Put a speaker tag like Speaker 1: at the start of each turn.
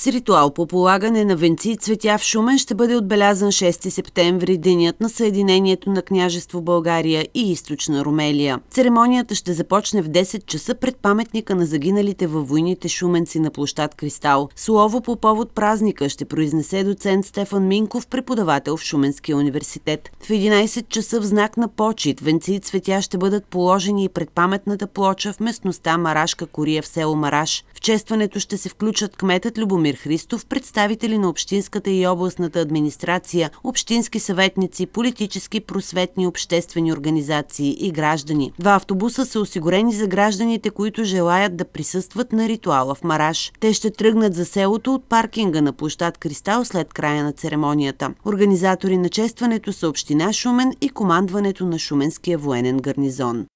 Speaker 1: С ритуал по полагане на венци и цветя в Шумен ще бъде отбелязан 6 септември, денят на съединението на княжество България и източна Румелия. Церемонията ще започне в 10 часа пред паметника на загиналите във войните шуменци на площад Кристал. Слово по повод празника ще произнесе доцент Стефан Минков, преподавател в Шуменския университет. В 11 часа в знак на почет венци и цветя ще бъдат положени и пред паметната плоча в местността Марашка Кория в село Мараш. В честването ще се включат кметът Любомир Владимир Христов, представители на общинската и областната администрация, общински съветници, политически, просветни, обществени организации и граждани. Два автобуса са осигурени за гражданите, които желаят да присъстват на ритуала в Мараш. Те ще тръгнат за селото от паркинга на площад Кристал след края на церемонията. Организатори на честването са Община Шумен и командването на Шуменския военен гарнизон.